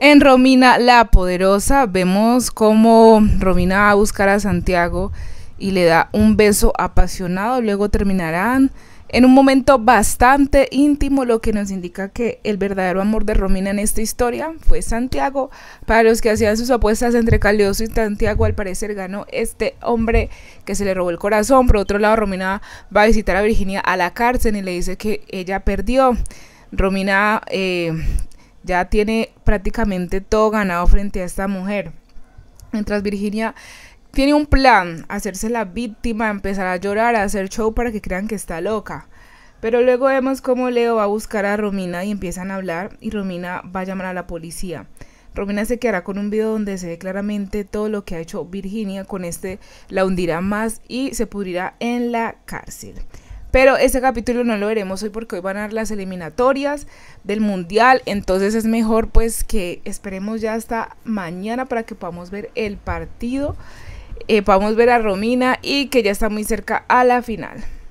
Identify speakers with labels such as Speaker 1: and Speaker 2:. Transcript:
Speaker 1: En Romina la Poderosa vemos cómo Romina va a buscar a Santiago y le da un beso apasionado, luego terminarán en un momento bastante íntimo, lo que nos indica que el verdadero amor de Romina en esta historia fue Santiago. Para los que hacían sus apuestas entre Calioso y Santiago, al parecer ganó este hombre que se le robó el corazón. Por otro lado, Romina va a visitar a Virginia a la cárcel y le dice que ella perdió. Romina eh, ya tiene prácticamente todo ganado frente a esta mujer. Mientras Virginia tiene un plan, hacerse la víctima, empezar a llorar, a hacer show para que crean que está loca. Pero luego vemos cómo Leo va a buscar a Romina y empiezan a hablar y Romina va a llamar a la policía. Romina se quedará con un video donde se ve claramente todo lo que ha hecho Virginia, con este la hundirá más y se pudrirá en la cárcel. Pero ese capítulo no lo veremos hoy porque hoy van a dar las eliminatorias del mundial. Entonces es mejor pues que esperemos ya hasta mañana para que podamos ver el partido. Eh, podamos ver a Romina y que ya está muy cerca a la final.